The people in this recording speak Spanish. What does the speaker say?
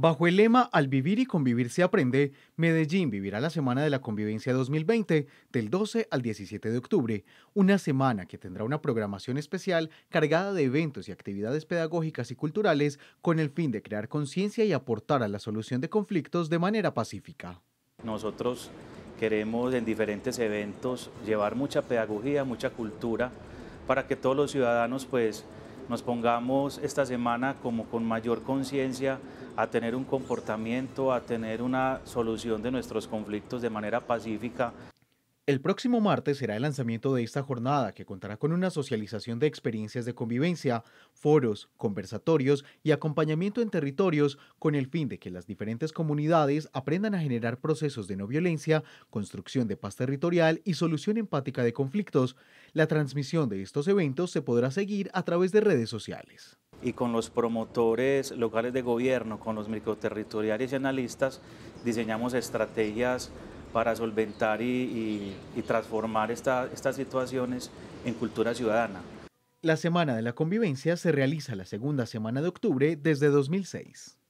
Bajo el lema Al vivir y convivir se aprende, Medellín vivirá la Semana de la Convivencia 2020 del 12 al 17 de octubre, una semana que tendrá una programación especial cargada de eventos y actividades pedagógicas y culturales con el fin de crear conciencia y aportar a la solución de conflictos de manera pacífica. Nosotros queremos en diferentes eventos llevar mucha pedagogía, mucha cultura, para que todos los ciudadanos pues nos pongamos esta semana como con mayor conciencia a tener un comportamiento, a tener una solución de nuestros conflictos de manera pacífica. El próximo martes será el lanzamiento de esta jornada que contará con una socialización de experiencias de convivencia, foros, conversatorios y acompañamiento en territorios con el fin de que las diferentes comunidades aprendan a generar procesos de no violencia, construcción de paz territorial y solución empática de conflictos. La transmisión de estos eventos se podrá seguir a través de redes sociales y con los promotores locales de gobierno, con los microterritoriales y analistas, diseñamos estrategias para solventar y, transformar estas situaciones en cultura ciudadana. La Semana de la Convivencia se realiza la segunda semana de octubre desde 2006.